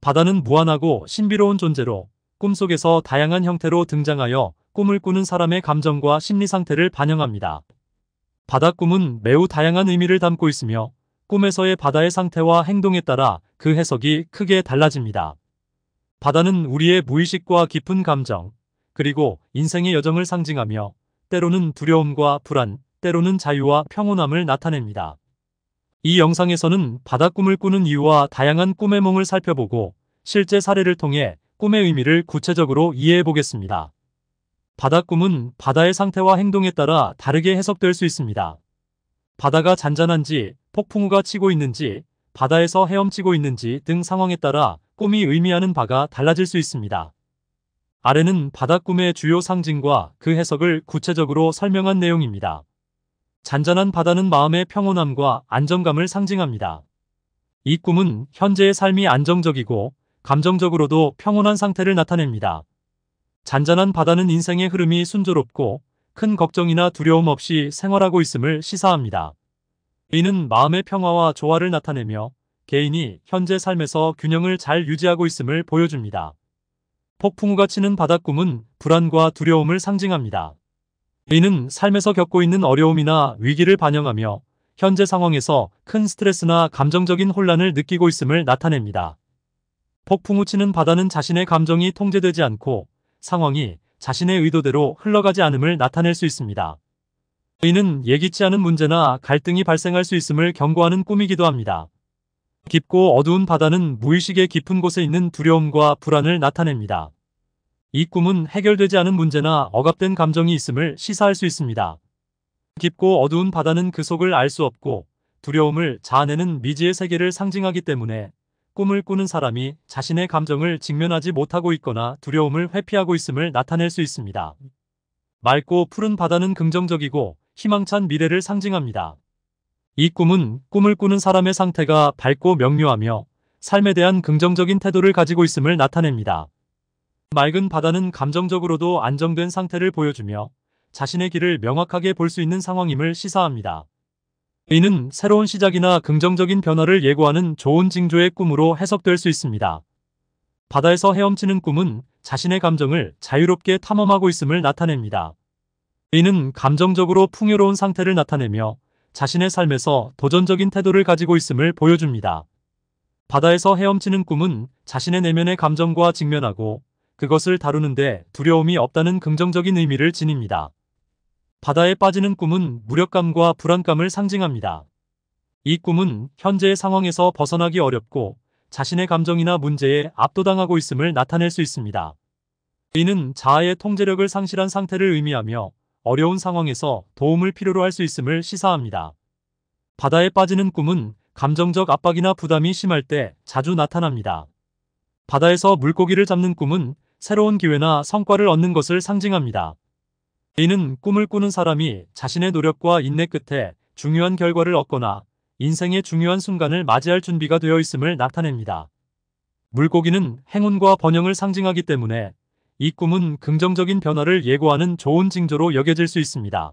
바다는 무한하고 신비로운 존재로 꿈속에서 다양한 형태로 등장하여 꿈을 꾸는 사람의 감정과 심리 상태를 반영합니다. 바다 꿈은 매우 다양한 의미를 담고 있으며 꿈에서의 바다의 상태와 행동에 따라 그 해석이 크게 달라집니다. 바다는 우리의 무의식과 깊은 감정, 그리고 인생의 여정을 상징하며 때로는 두려움과 불안, 때로는 자유와 평온함을 나타냅니다. 이 영상에서는 바다 꿈을 꾸는 이유와 다양한 꿈의 몽을 살펴보고 실제 사례를 통해 꿈의 의미를 구체적으로 이해해 보겠습니다. 바다 꿈은 바다의 상태와 행동에 따라 다르게 해석될 수 있습니다. 바다가 잔잔한지 폭풍우가 치고 있는지 바다에서 헤엄치고 있는지 등 상황에 따라 꿈이 의미하는 바가 달라질 수 있습니다. 아래는 바다 꿈의 주요 상징과 그 해석을 구체적으로 설명한 내용입니다. 잔잔한 바다는 마음의 평온함과 안정감을 상징합니다. 이 꿈은 현재의 삶이 안정적이고 감정적으로도 평온한 상태를 나타냅니다. 잔잔한 바다는 인생의 흐름이 순조롭고 큰 걱정이나 두려움 없이 생활하고 있음을 시사합니다. 이는 마음의 평화와 조화를 나타내며 개인이 현재 삶에서 균형을 잘 유지하고 있음을 보여줍니다. 폭풍우가 치는 바닷꿈은 불안과 두려움을 상징합니다. 이는 삶에서 겪고 있는 어려움이나 위기를 반영하며 현재 상황에서 큰 스트레스나 감정적인 혼란을 느끼고 있음을 나타냅니다. 폭풍우 치는 바다는 자신의 감정이 통제되지 않고 상황이 자신의 의도대로 흘러가지 않음을 나타낼 수 있습니다. 이는 예기치 않은 문제나 갈등이 발생할 수 있음을 경고하는 꿈이기도 합니다. 깊고 어두운 바다는 무의식의 깊은 곳에 있는 두려움과 불안을 나타냅니다. 이 꿈은 해결되지 않은 문제나 억압된 감정이 있음을 시사할 수 있습니다. 깊고 어두운 바다는 그 속을 알 수 없고 두려움을 자아내는 미지의 세계를 상징하기 때문에 꿈을 꾸는 사람이 자신의 감정을 직면하지 못하고 있거나 두려움을 회피하고 있음을 나타낼 수 있습니다. 맑고 푸른 바다는 긍정적이고 희망찬 미래를 상징합니다. 이 꿈은 꿈을 꾸는 사람의 상태가 밝고 명료하며 삶에 대한 긍정적인 태도를 가지고 있음을 나타냅니다. 맑은 바다는 감정적으로도 안정된 상태를 보여주며 자신의 길을 명확하게 볼 수 있는 상황임을 시사합니다. 이는 새로운 시작이나 긍정적인 변화를 예고하는 좋은 징조의 꿈으로 해석될 수 있습니다. 바다에서 헤엄치는 꿈은 자신의 감정을 자유롭게 탐험하고 있음을 나타냅니다. 이는 감정적으로 풍요로운 상태를 나타내며 자신의 삶에서 도전적인 태도를 가지고 있음을 보여줍니다. 바다에서 헤엄치는 꿈은 자신의 내면의 감정과 직면하고 그것을 다루는데 두려움이 없다는 긍정적인 의미를 지닙니다. 바다에 빠지는 꿈은 무력감과 불안감을 상징합니다. 이 꿈은 현재의 상황에서 벗어나기 어렵고 자신의 감정이나 문제에 압도당하고 있음을 나타낼 수 있습니다. 이는 자아의 통제력을 상실한 상태를 의미하며 어려운 상황에서 도움을 필요로 할 수 있음을 시사합니다. 바다에 빠지는 꿈은 감정적 압박이나 부담이 심할 때 자주 나타납니다. 바다에서 물고기를 잡는 꿈은 새로운 기회나 성과를 얻는 것을 상징합니다. a 는 꿈을 꾸는 사람이 자신의 노력과 인내 끝에 중요한 결과를 얻거나 인생의 중요한 순간을 맞이할 준비가 되어 있음을 나타냅니다. 물고기는 행운과 번영을 상징하기 때문에 이 꿈은 긍정적인 변화를 예고하는 좋은 징조로 여겨질 수 있습니다.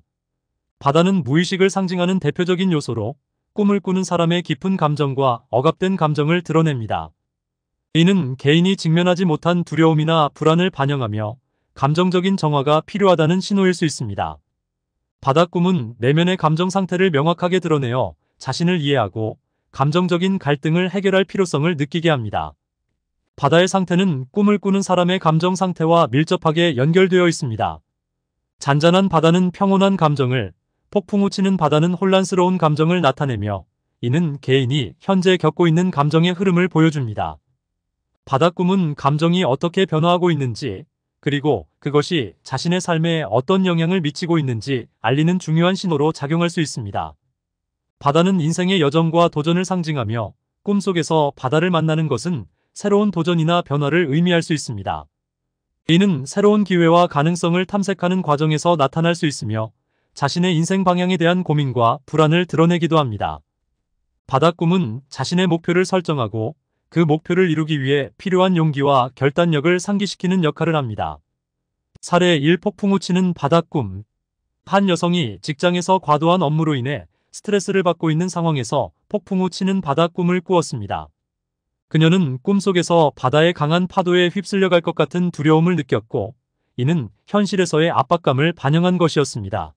바다는 무의식을 상징하는 대표적인 요소로 꿈을 꾸는 사람의 깊은 감정과 억압된 감정을 드러냅니다. 이는 개인이 직면하지 못한 두려움이나 불안을 반영하며 감정적인 정화가 필요하다는 신호일 수 있습니다. 바다 꿈은 내면의 감정 상태를 명확하게 드러내어 자신을 이해하고 감정적인 갈등을 해결할 필요성을 느끼게 합니다. 바다의 상태는 꿈을 꾸는 사람의 감정 상태와 밀접하게 연결되어 있습니다. 잔잔한 바다는 평온한 감정을, 폭풍우 치는 바다는 혼란스러운 감정을 나타내며 이는 개인이 현재 겪고 있는 감정의 흐름을 보여줍니다. 바닥 꿈은 감정이 어떻게 변화하고 있는지 그리고 그것이 자신의 삶에 어떤 영향을 미치고 있는지 알리는 중요한 신호로 작용할 수 있습니다. 바다는 인생의 여정과 도전을 상징하며 꿈속에서 바다를 만나는 것은 새로운 도전이나 변화를 의미할 수 있습니다. 이는 새로운 기회와 가능성을 탐색하는 과정에서 나타날 수 있으며 자신의 인생 방향에 대한 고민과 불안을 드러내기도 합니다. 바다 꿈은 자신의 목표를 설정하고 그 목표를 이루기 위해 필요한 용기와 결단력을 상기시키는 역할을 합니다. 사례 1 폭풍 우치는 바닥 꿈. 한 여성이 직장에서 과도한 업무로 인해 스트레스를 받고 있는 상황에서 폭풍 우치는 바닥 꿈을 꾸었습니다. 그녀는 꿈속에서 바다의 강한 파도에 휩쓸려갈 것 같은 두려움을 느꼈고 이는 현실에서의 압박감을 반영한 것이었습니다.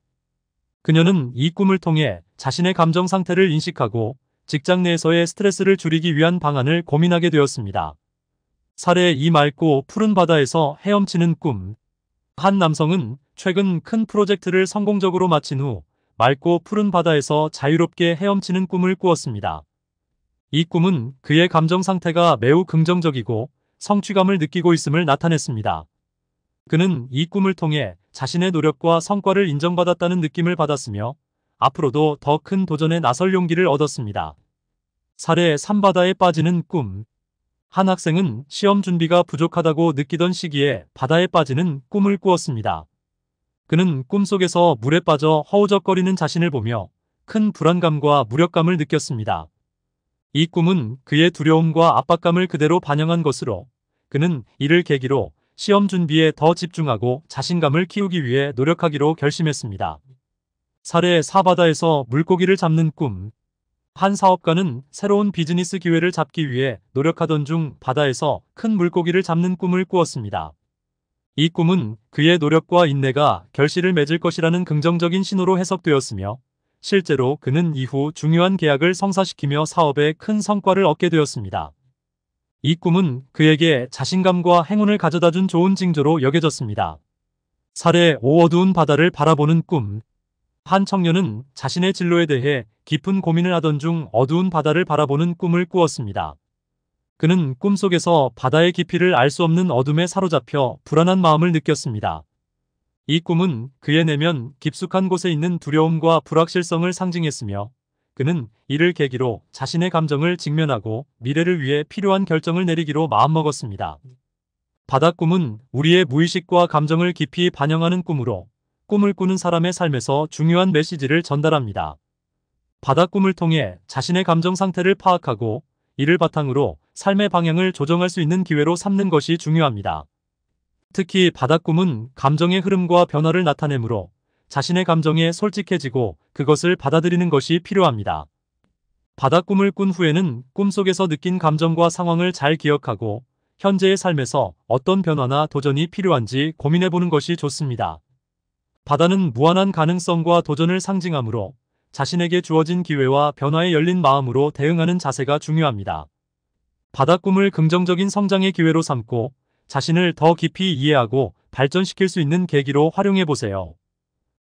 그녀는 이 꿈을 통해 자신의 감정 상태를 인식하고 직장 내에서의 스트레스를 줄이기 위한 방안을 고민하게 되었습니다. 사례 2 맑고 푸른 바다에서 헤엄치는 꿈. 한 남성은 최근 큰 프로젝트를 성공적으로 마친 후 맑고 푸른 바다에서 자유롭게 헤엄치는 꿈을 꾸었습니다. 이 꿈은 그의 감정 상태가 매우 긍정적이고 성취감을 느끼고 있음을 나타냈습니다. 그는 이 꿈을 통해 자신의 노력과 성과를 인정받았다는 느낌을 받았으며 앞으로도 더 큰 도전에 나설 용기를 얻었습니다. 사례 3바다에 빠지는 꿈. 한 학생은 시험 준비가 부족하다고 느끼던 시기에 바다에 빠지는 꿈을 꾸었습니다. 그는 꿈속에서 물에 빠져 허우적거리는 자신을 보며 큰 불안감과 무력감을 느꼈습니다. 이 꿈은 그의 두려움과 압박감을 그대로 반영한 것으로 그는 이를 계기로 시험 준비에 더 집중하고 자신감을 키우기 위해 노력하기로 결심했습니다. 사례 사바다에서 물고기를 잡는 꿈. 한 사업가는 새로운 비즈니스 기회를 잡기 위해 노력하던 중 바다에서 큰 물고기를 잡는 꿈을 꾸었습니다. 이 꿈은 그의 노력과 인내가 결실을 맺을 것이라는 긍정적인 신호로 해석되었으며 실제로 그는 이후 중요한 계약을 성사시키며 사업에 큰 성과를 얻게 되었습니다. 이 꿈은 그에게 자신감과 행운을 가져다 준 좋은 징조로 여겨졌습니다. 사례 5 어두운 바다를 바라보는 꿈한 청년은 자신의 진로에 대해 깊은 고민을 하던 중 어두운 바다를 바라보는 꿈을 꾸었습니다. 그는 꿈속에서 바다의 깊이를 알 수 없는 어둠에 사로잡혀 불안한 마음을 느꼈습니다. 이 꿈은 그의 내면 깊숙한 곳에 있는 두려움과 불확실성을 상징했으며 그는 이를 계기로 자신의 감정을 직면하고 미래를 위해 필요한 결정을 내리기로 마음먹었습니다. 바닷 꿈은 우리의 무의식과 감정을 깊이 반영하는 꿈으로 꿈을 꾸는 사람의 삶에서 중요한 메시지를 전달합니다. 바다 꿈을 통해 자신의 감정 상태를 파악하고 이를 바탕으로 삶의 방향을 조정할 수 있는 기회로 삼는 것이 중요합니다. 특히 바다 꿈은 감정의 흐름과 변화를 나타내므로 자신의 감정에 솔직해지고 그것을 받아들이는 것이 필요합니다. 바다 꿈을 꾼 후에는 꿈속에서 느낀 감정과 상황을 잘 기억하고 현재의 삶에서 어떤 변화나 도전이 필요한지 고민해보는 것이 좋습니다. 바다는 무한한 가능성과 도전을 상징하므로 자신에게 주어진 기회와 변화에 열린 마음으로 대응하는 자세가 중요합니다. 바다 꿈을 긍정적인 성장의 기회로 삼고 자신을 더 깊이 이해하고 발전시킬 수 있는 계기로 활용해보세요.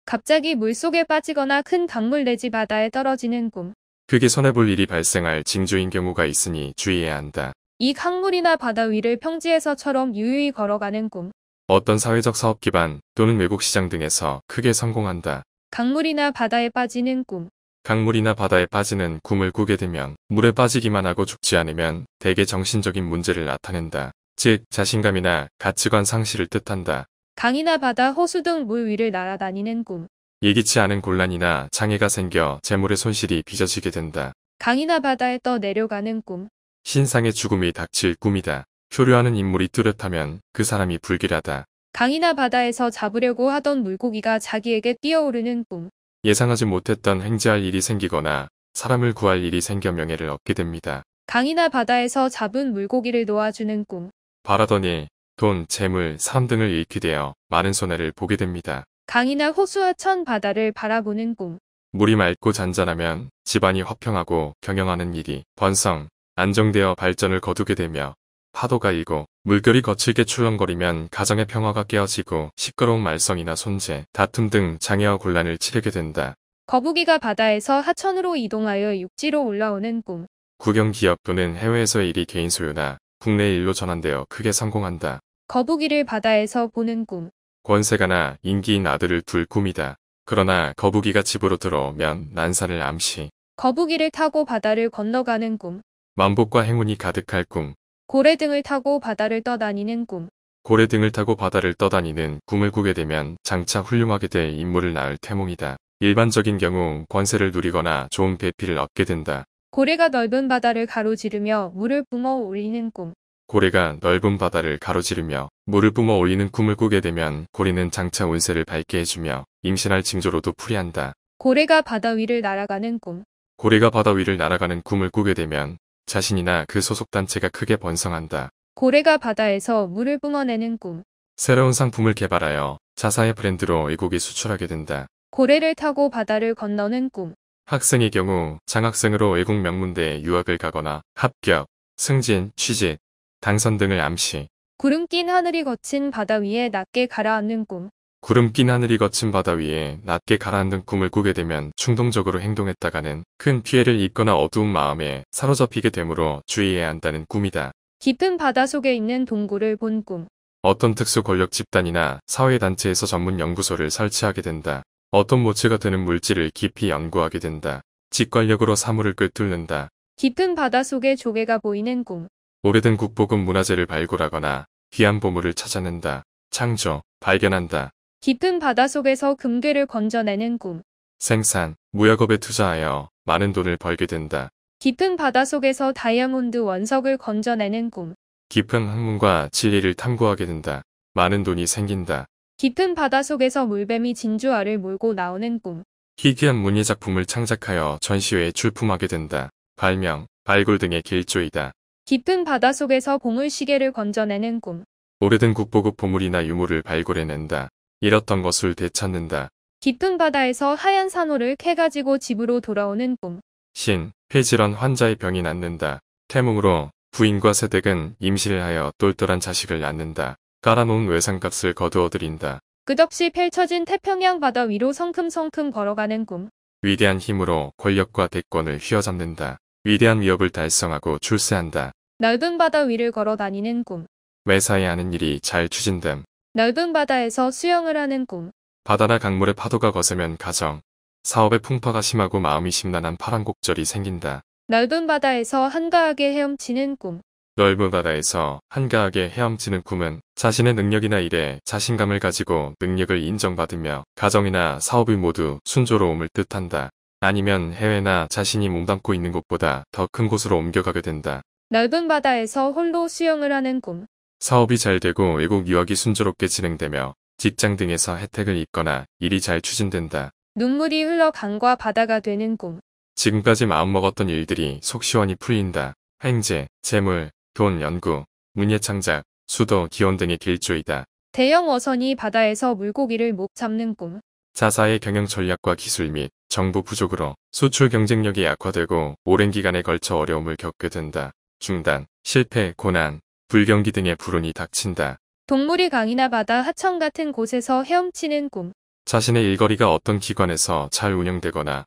갑자기 물속에 빠지거나 큰 강물 내지 바다에 떨어지는 꿈. 그게 손해볼 일이 발생할 징조인 경우가 있으니 주의해야 한다. 이 강물이나 바다 위를 평지에서처럼 유유히 걸어가는 꿈. 어떤 사회적 사업 기반 또는 외국 시장 등에서 크게 성공한다. 강물이나 바다에 빠지는 꿈. 강물이나 바다에 빠지는 꿈을 꾸게 되면 물에 빠지기만 하고 죽지 않으면 대개 정신적인 문제를 나타낸다. 즉 자신감이나 가치관 상실을 뜻한다. 강이나 바다, 호수 등 물 위를 날아다니는 꿈. 예기치 않은 곤란이나 장애가 생겨 재물의 손실이 빚어지게 된다. 강이나 바다에 떠 내려가는 꿈. 신상의 죽음이 닥칠 꿈이다. 조류하는 인물이 뚜렷하면 그 사람이 불길하다. 강이나 바다에서 잡으려고 하던 물고기가 자기에게 뛰어오르는 꿈. 예상하지 못했던 행지할 일이 생기거나 사람을 구할 일이 생겨 명예를 얻게 됩니다. 강이나 바다에서 잡은 물고기를 놓아주는 꿈. 바라더니 돈, 재물, 삶 등을 잃게 되어 많은 손해를 보게 됩니다. 강이나 호수와 천 바다를 바라보는 꿈. 물이 맑고 잔잔하면 집안이 화평하고 경영하는 일이 번성, 안정되어 발전을 거두게 되며 파도가 이고 물결이 거칠게 출렁거리면 가정의 평화가 깨어지고 시끄러운 말썽이나 손재, 다툼 등 장애와 곤란을 치르게 된다. 거북이가 바다에서 하천으로 이동하여 육지로 올라오는 꿈. 구경 기업 또는 해외에서의 일이 개인 소유나 국내 일로 전환되어 크게 성공한다. 거북이를 바다에서 보는 꿈. 권세가나 인기인 아들을 둘 꿈이다. 그러나 거북이가 집으로 들어오면 난사를 암시. 거북이를 타고 바다를 건너가는 꿈. 만복과 행운이 가득할 꿈. 고래 등을 타고 바다를 떠다니는 꿈. 고래 등을 타고 바다를 떠다니는 꿈을 꾸게 되면 장차 훌륭하게 될 인물을 낳을 태몽이다. 일반적인 경우 권세를 누리거나 좋은 배필을 얻게 된다. 고래가 넓은 바다를 가로지르며 물을 뿜어 올리는 꿈. 고래가 넓은 바다를 가로지르며 물을 뿜어 올리는 꿈을 꾸게 되면 고리는 장차 운세를 밝게 해주며 임신할 징조로도 풀이한다. 고래가 바다 위를 날아가는 꿈. 고래가 바다 위를 날아가는 꿈을 꾸게 되면 자신이나 그 소속 단체가 크게 번성한다. 고래가 바다에서 물을 뿜어내는 꿈. 새로운 상품을 개발하여 자사의 브랜드로 외국에 수출하게 된다. 고래를 타고 바다를 건너는 꿈. 학생의 경우 장학생으로 외국 명문대에 유학을 가거나 합격, 승진, 취직, 당선 등을 암시. 구름 낀 하늘이 거친 바다 위에 낮게 가라앉는 꿈. 구름 낀 하늘이 거친 바다 위에 낮게 가라앉는 꿈을 꾸게 되면 충동적으로 행동했다가는 큰 피해를 입거나 어두운 마음에 사로잡히게 되므로 주의해야 한다는 꿈이다. 깊은 바다 속에 있는 동굴을 본 꿈. 어떤 특수 권력 집단이나 사회단체에서 전문 연구소를 설치하게 된다. 어떤 모체가 되는 물질을 깊이 연구하게 된다. 직관력으로 사물을 꿰뚫는다. 깊은 바다 속에 조개가 보이는 꿈. 오래된 국보급 문화재를 발굴하거나 귀한 보물을 찾아낸다. 창조, 발견한다. 깊은 바다속에서 금괴를 건져내는 꿈. 생산, 무역업에 투자하여 많은 돈을 벌게 된다. 깊은 바다속에서 다이아몬드 원석을 건져내는 꿈. 깊은 학문과 진리를 탐구하게 된다. 많은 돈이 생긴다. 깊은 바다속에서 물뱀이 진주알을 몰고 나오는 꿈. 희귀한 문예 작품을 창작하여 전시회에 출품하게 된다. 발명, 발굴 등의 길조이다. 깊은 바다속에서 보물시계를 건져내는 꿈. 오래된 국보급 보물이나 유물을 발굴해낸다. 잃었던 것을 되찾는다. 깊은 바다에서 하얀 산호를 캐가지고 집으로 돌아오는 꿈. 신, 폐질환 환자의 병이 낫는다. 태몽으로 부인과 세댁은 임시을 하여 똘똘한 자식을 낳는다. 깔아놓은 외상값을 거두어들인다. 끝없이 펼쳐진 태평양 바다 위로 성큼성큼 걸어가는 꿈. 위대한 힘으로 권력과 대권을 휘어잡는다. 위대한 위협을 달성하고 출세한다. 넓은 바다 위를 걸어 다니는 꿈. 매사에 하는 일이 잘 추진됨. 넓은 바다에서 수영을 하는 꿈. 바다나 강물의 파도가 거세면 가정, 사업의 풍파가 심하고 마음이 심란한 파란 곡절이 생긴다. 넓은 바다에서 한가하게 헤엄치는 꿈. 넓은 바다에서 한가하게 헤엄치는 꿈은 자신의 능력이나 일에 자신감을 가지고 능력을 인정받으며 가정이나 사업이 모두 순조로움을 뜻한다. 아니면 해외나 자신이 몸담고 있는 곳보다 더 큰 곳으로 옮겨가게 된다. 넓은 바다에서 홀로 수영을 하는 꿈. 사업이 잘 되고 외국 유학이 순조롭게 진행되며 직장 등에서 혜택을 입거나 일이 잘 추진된다. 눈물이 흘러 강과 바다가 되는 꿈. 지금까지 마음먹었던 일들이 속 시원히 풀린다. 행제, 재물, 돈 연구, 문예 창작, 수도, 기원 등의 길조이다. 대형 어선이 바다에서 물고기를 못 잡는 꿈. 자사의 경영 전략과 기술 및 정부 부족으로 수출 경쟁력이 약화되고 오랜 기간에 걸쳐 어려움을 겪게 된다. 중단, 실패, 고난, 불경기 등의 불운이 닥친다. 동물이 강이나 바다 하천 같은 곳에서 헤엄치는 꿈. 자신의 일거리가 어떤 기관에서 잘 운영되거나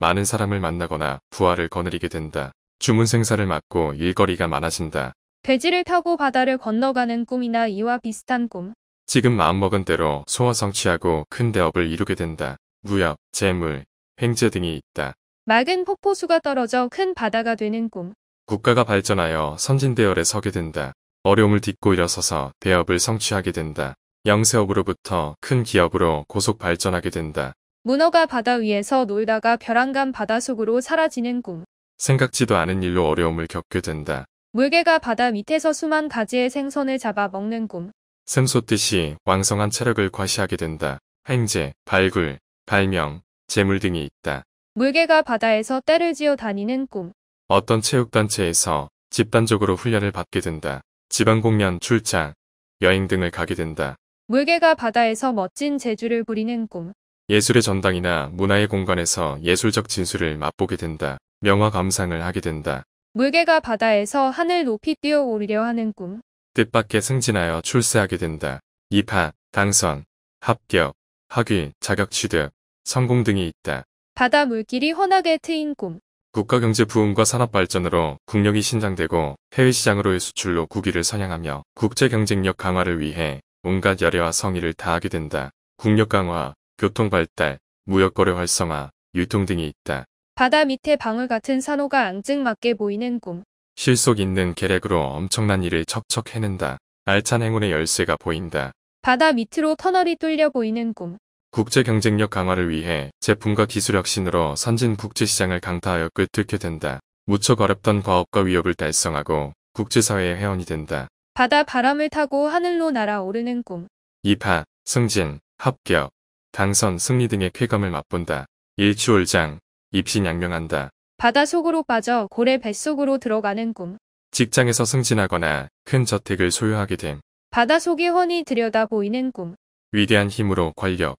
많은 사람을 만나거나 부하를 거느리게 된다. 주문 생사를 맡고 일거리가 많아진다. 배지를 타고 바다를 건너가는 꿈이나 이와 비슷한 꿈. 지금 마음먹은 대로 소화 성취하고 큰 대업을 이루게 된다. 무역, 재물, 횡재 등이 있다. 막은 폭포수가 떨어져 큰 바다가 되는 꿈. 국가가 발전하여 선진대열에 서게 된다. 어려움을 딛고 일어서서 대업을 성취하게 된다. 영세업으로부터 큰 기업으로 고속 발전하게 된다. 문어가 바다 위에서 놀다가 벼랑간 바다속으로 사라지는 꿈. 생각지도 않은 일로 어려움을 겪게 된다. 물개가 바다 밑에서 수만 가지의 생선을 잡아 먹는 꿈. 샘솟듯이 왕성한 체력을 과시하게 된다. 횡재, 발굴, 발명, 재물 등이 있다. 물개가 바다에서 때를 지어 다니는 꿈. 어떤 체육단체에서 집단적으로 훈련을 받게 된다. 지방공연, 출장, 여행 등을 가게 된다. 물개가 바다에서 멋진 재주를 부리는 꿈. 예술의 전당이나 문화의 공간에서 예술적 진술을 맛보게 된다. 명화 감상을 하게 된다. 물개가 바다에서 하늘 높이 뛰어오르려 하는 꿈. 뜻밖의 승진하여 출세하게 된다. 입학, 당선, 합격, 학위, 자격 취득, 성공 등이 있다. 바다 물길이 환하게 트인 꿈. 국가경제 부흥과 산업발전으로 국력이 신장되고 해외시장으로의 수출로 국위를 선양하며 국제경쟁력 강화를 위해 온갖 열애와 성의를 다하게 된다. 국력 강화, 교통 발달, 무역 거래 활성화, 유통 등이 있다. 바다 밑에 방울 같은 산호가 앙증맞게 보이는 꿈. 실속 있는 계략으로 엄청난 일을 척척 해낸다. 알찬 행운의 열쇠가 보인다. 바다 밑으로 터널이 뚫려 보이는 꿈. 국제 경쟁력 강화를 위해 제품과 기술 혁신으로 선진 국제시장을 강타하여 꿰뚫게 된다. 무척 어렵던 과업과 위협을 달성하고 국제사회의 회원이 된다. 바다 바람을 타고 하늘로 날아오르는 꿈. 2파, 승진, 합격, 당선, 승리 등의 쾌감을 맛본다. 일주월장 입신양명한다. 바다 속으로 빠져 고래 뱃속으로 들어가는 꿈. 직장에서 승진하거나 큰 저택을 소유하게 됨. 바다 속에 훤히 들여다 보이는 꿈. 위대한 힘으로 권력,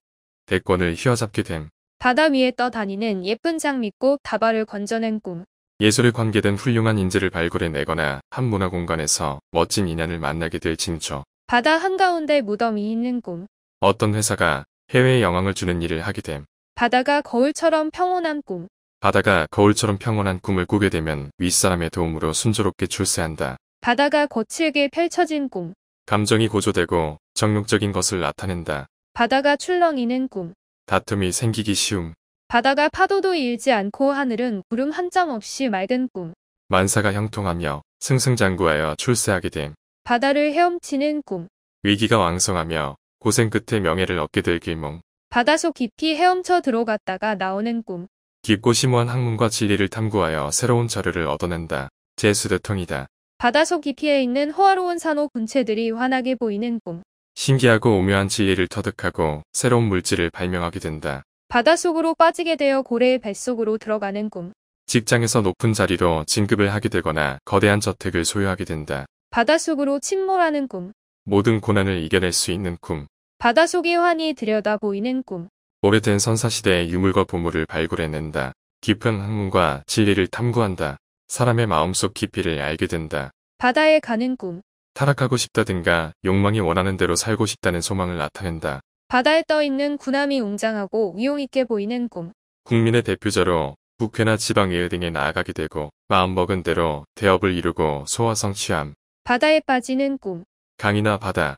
대권을 휘어잡게 됨. 바다 위에 떠다니는 예쁜 장미꽃 다발을 건져낸 꿈. 예술에 관계된 훌륭한 인재를 발굴해내거나 한 문화 공간에서 멋진 인연을 만나게 될 징조. 바다 한가운데 무덤이 있는 꿈. 어떤 회사가 해외에 영향을 주는 일을 하게 됨. 바다가 거울처럼 평온한 꿈. 바다가 거울처럼 평온한 꿈을 꾸게 되면 윗사람의 도움으로 순조롭게 출세한다. 바다가 거칠게 펼쳐진 꿈. 감정이 고조되고 정욕적인 것을 나타낸다. 바다가 출렁이는 꿈. 다툼이 생기기 쉬움. 바다가 파도도 일지 않고 하늘은 구름 한 점 없이 맑은 꿈. 만사가 형통하며 승승장구하여 출세하게 됨. 바다를 헤엄치는 꿈. 위기가 왕성하며 고생 끝에 명예를 얻게 될 길몽. 바다속 깊이 헤엄쳐 들어갔다가 나오는 꿈. 깊고 심오한 학문과 진리를 탐구하여 새로운 자료를 얻어낸다. 제수대통이다. 바다속 깊이에 있는 호화로운 산호 군체들이 환하게 보이는 꿈. 신기하고 오묘한 지혜를 터득하고 새로운 물질을 발명하게 된다. 바닷속으로 빠지게 되어 고래의 뱃속으로 들어가는 꿈. 직장에서 높은 자리로 진급을 하게 되거나 거대한 저택을 소유하게 된다. 바닷속으로 침몰하는 꿈. 모든 고난을 이겨낼 수 있는 꿈. 바닷속의 환이 들여다 보이는 꿈. 오래된 선사시대의 유물과 보물을 발굴해낸다. 깊은 학문과 진리를 탐구한다. 사람의 마음속 깊이를 알게 된다. 바다에 가는 꿈. 타락하고 싶다든가 욕망이 원하는 대로 살고 싶다는 소망을 나타낸다. 바다에 떠있는 군함이 웅장하고 위용있게 보이는 꿈. 국민의 대표자로 국회나 지방의회 등에 나아가게 되고 마음먹은 대로 대업을 이루고 소화성 취함. 바다에 빠지는 꿈. 강이나 바다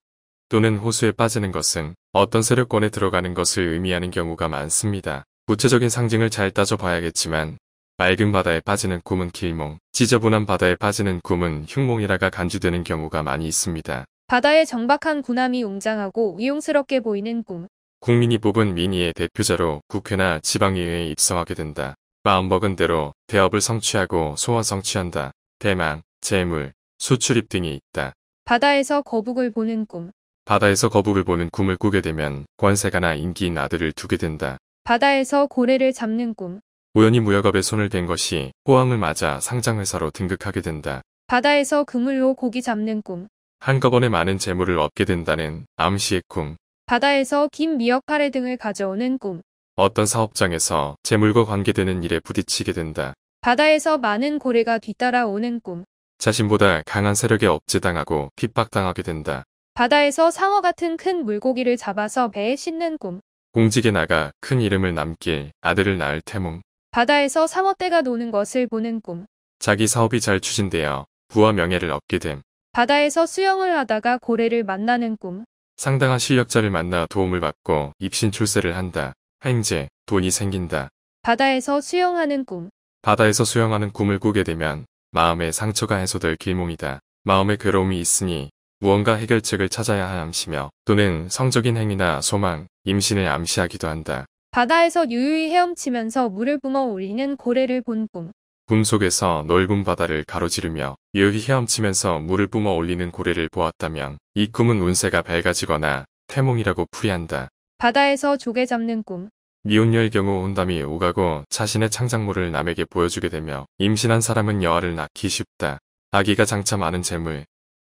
또는 호수에 빠지는 것은 어떤 세력권에 들어가는 것을 의미하는 경우가 많습니다. 구체적인 상징을 잘 따져봐야겠지만 맑은 바다에 빠지는 꿈은 길몽, 지저분한 바다에 빠지는 꿈은 흉몽이라가 간주되는 경우가 많이 있습니다. 바다의 정박한 군함이 웅장하고 위용스럽게 보이는 꿈. 국민이 뽑은 민의의 대표자로 국회나 지방의회에 입성하게 된다. 마음먹은 대로 대업을 성취하고 소원 성취한다. 대망, 재물, 수출입 등이 있다. 바다에서 거북을 보는 꿈. 바다에서 거북을 보는 꿈을 꾸게 되면 권세가나 인기인 아들을 두게 된다. 바다에서 고래를 잡는 꿈. 우연히 무역업에 손을 댄 것이 호황을 맞아 상장회사로 등극하게 된다. 바다에서 그물로 고기 잡는 꿈. 한꺼번에 많은 재물을 얻게 된다는 암시의 꿈. 바다에서 김 미역 파래 등을 가져오는 꿈. 어떤 사업장에서 재물과 관계되는 일에 부딪히게 된다. 바다에서 많은 고래가 뒤따라오는 꿈. 자신보다 강한 세력에 억제당하고 핍박당하게 된다. 바다에서 상어 같은 큰 물고기를 잡아서 배에 싣는 꿈. 공직에 나가 큰 이름을 남길 아들을 낳을 태몽. 바다에서 상어떼가 노는 것을 보는 꿈. 자기 사업이 잘 추진되어 부와 명예를 얻게 됨. 바다에서 수영을 하다가 고래를 만나는 꿈. 상당한 실력자를 만나 도움을 받고 입신 출세를 한다. 행재 돈이 생긴다. 바다에서 수영하는 꿈. 바다에서 수영하는 꿈을 꾸게 되면 마음의 상처가 해소될 길몽이다. 마음의 괴로움이 있으니 무언가 해결책을 찾아야 함시며 또는 성적인 행위나 소망, 임신을 암시하기도 한다. 바다에서 유유히 헤엄치면서 물을 뿜어 올리는 고래를 본 꿈. 꿈속에서 넓은 바다를 가로지르며 유유히 헤엄치면서 물을 뿜어 올리는 고래를 보았다면 이 꿈은 운세가 밝아지거나 태몽이라고 풀이한다. 바다에서 조개 잡는 꿈. 미혼녀의 경우 혼담이 오가고 자신의 창작물을 남에게 보여주게 되며 임신한 사람은 여아를 낳기 쉽다. 아기가 장차 많은 재물,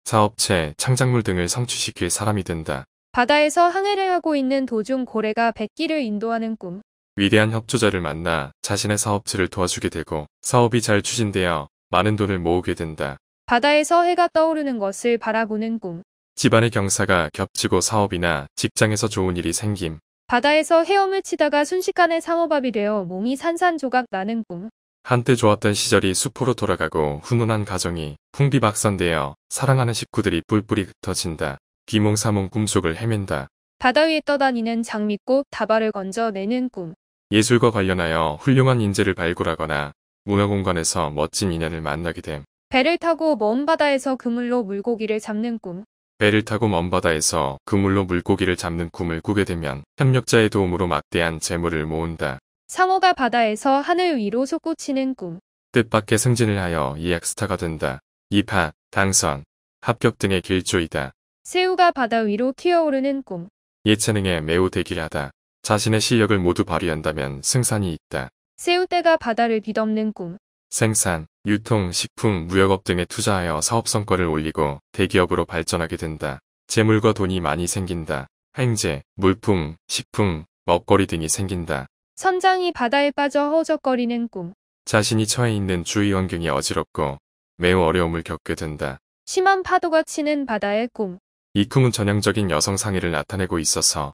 사업체, 창작물 등을 성취시킬 사람이 된다. 바다에서 항해를 하고 있는 도중 고래가 백기를 인도하는 꿈. 위대한 협조자를 만나 자신의 사업체를 도와주게 되고 사업이 잘 추진되어 많은 돈을 모으게 된다. 바다에서 해가 떠오르는 것을 바라보는 꿈. 집안의 경사가 겹치고 사업이나 직장에서 좋은 일이 생김. 바다에서 헤엄을 치다가 순식간에 상어밥이 되어 몸이 산산조각 나는 꿈. 한때 좋았던 시절이 수포로 돌아가고 훈훈한 가정이 풍비박산되어 사랑하는 식구들이 뿔뿔이 흩어진다. 비몽사몽 꿈속을 헤맨다. 바다 위에 떠다니는 장미꽃 다발을 건져내는 꿈. 예술과 관련하여 훌륭한 인재를 발굴하거나 문화공간에서 멋진 인연을 만나게 됨. 배를 타고 먼 바다에서 그물로 물고기를 잡는 꿈. 배를 타고 먼 바다에서 그물로 물고기를 잡는 꿈을 꾸게 되면 협력자의 도움으로 막대한 재물을 모은다. 상어가 바다에서 하늘 위로 솟구치는 꿈. 뜻밖의 승진을 하여 이약스타가 된다. 입학, 당선, 합격 등의 길조이다. 새우가 바다 위로 튀어오르는 꿈. 예체능에 매우 대기하다. 자신의 실력을 모두 발휘한다면 승산이 있다. 새우떼가 바다를 뒤덮는 꿈. 생산, 유통, 식품, 무역업 등에 투자하여 사업 성과를 올리고 대기업으로 발전하게 된다. 재물과 돈이 많이 생긴다. 행제, 물품, 식품, 먹거리 등이 생긴다. 선장이 바다에 빠져 허우적거리는 꿈. 자신이 처해 있는 주위 환경이 어지럽고 매우 어려움을 겪게 된다. 심한 파도가 치는 바다의 꿈. 이쿵은 전형적인 여성 상의를 나타내고 있어서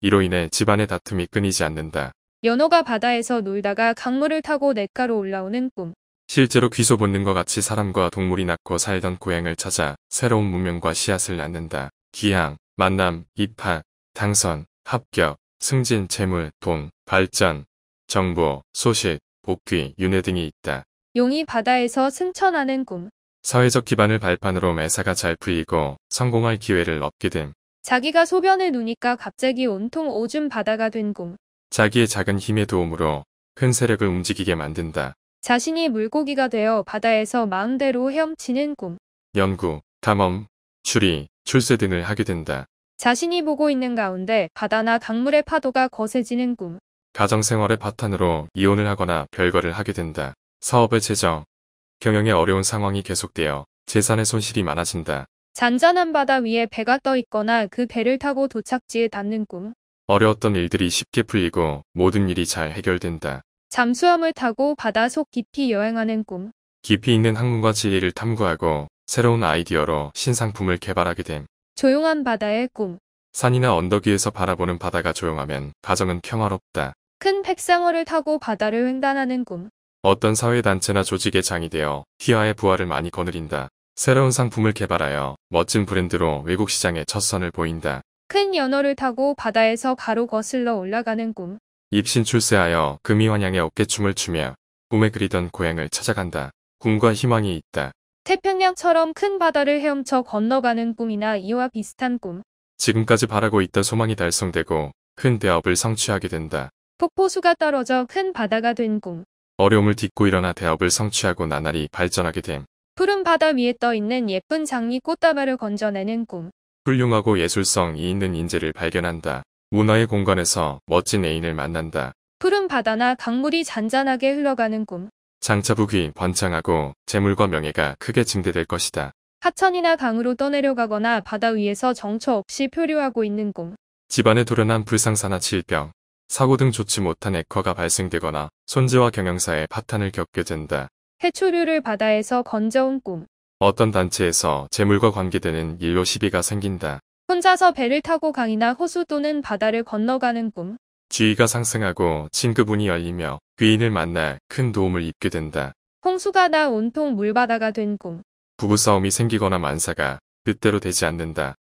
이로 인해 집안의 다툼이 끊이지 않는다. 연호가 바다에서 놀다가 강물을 타고 냇가로 올라오는 꿈. 실제로 귀소 본는것 같이 사람과 동물이 낳고 살던 고향을 찾아 새로운 문명과 씨앗을 낳는다. 기향, 만남, 입학, 당선, 합격, 승진, 재물, 돈, 발전, 정보, 소식, 복귀, 윤회 등이 있다. 용이 바다에서 승천하는 꿈. 사회적 기반을 발판으로 매사가 잘 풀리고 성공할 기회를 얻게 됨. 자기가 소변을 누니까 갑자기 온통 오줌 바다가 된 꿈. 자기의 작은 힘의 도움으로 큰 세력을 움직이게 만든다. 자신이 물고기가 되어 바다에서 마음대로 헤엄치는 꿈. 연구, 탐험, 추리, 출세 등을 하게 된다. 자신이 보고 있는 가운데 바다나 강물의 파도가 거세지는 꿈. 가정생활의 바탕으로 이혼을 하거나 별거를 하게 된다. 사업의 재정, 경영에 어려운 상황이 계속되어 재산의 손실이 많아진다. 잔잔한 바다 위에 배가 떠 있거나 그 배를 타고 도착지에 닿는 꿈. 어려웠던 일들이 쉽게 풀리고 모든 일이 잘 해결된다. 잠수함을 타고 바다 속 깊이 여행하는 꿈. 깊이 있는 학문과 지리를 탐구하고 새로운 아이디어로 신상품을 개발하게 됨. 조용한 바다의 꿈. 산이나 언덕 위에서 바라보는 바다가 조용하면 가정은 평화롭다. 큰 팩상어를 타고 바다를 횡단하는 꿈. 어떤 사회단체나 조직의 장이 되어 티아의 부활을 많이 거느린다. 새로운 상품을 개발하여 멋진 브랜드로 외국 시장에 첫 선을 보인다. 큰 연어를 타고 바다에서 가로 거슬러 올라가는 꿈. 입신 출세하여 금이환양의 어깨춤을 추며 꿈에 그리던 고향을 찾아간다. 꿈과 희망이 있다. 태평양처럼 큰 바다를 헤엄쳐 건너가는 꿈이나 이와 비슷한 꿈. 지금까지 바라고 있던 소망이 달성되고 큰 대업을 성취하게 된다. 폭포수가 떨어져 큰 바다가 된 꿈. 어려움을 딛고 일어나 대업을 성취하고 나날이 발전하게 됨. 푸른 바다 위에 떠있는 예쁜 장미 꽃다발을 건져내는 꿈. 훌륭하고 예술성이 있는 인재를 발견한다. 문화의 공간에서 멋진 애인을 만난다. 푸른 바다나 강물이 잔잔하게 흘러가는 꿈. 장차부귀, 번창하고 재물과 명예가 크게 증대될 것이다. 하천이나 강으로 떠내려가거나 바다 위에서 정처 없이 표류하고 있는 꿈. 집안에 도련한 불상사나 질병, 사고 등 좋지 못한 액화가 발생되거나 손재와 경영사의 파탄을 겪게 된다. 해초류를 바다에서 건져온 꿈. 어떤 단체에서 재물과 관계되는 일로 시비가 생긴다. 혼자서 배를 타고 강이나 호수 또는 바다를 건너가는 꿈. 지위가 상승하고 친구분이 열리며 귀인을 만나큰 도움을 입게 된다. 홍수가 나 온통 물바다가 된 꿈. 부부싸움이 생기거나 만사가 뜻대로 되지 않는다.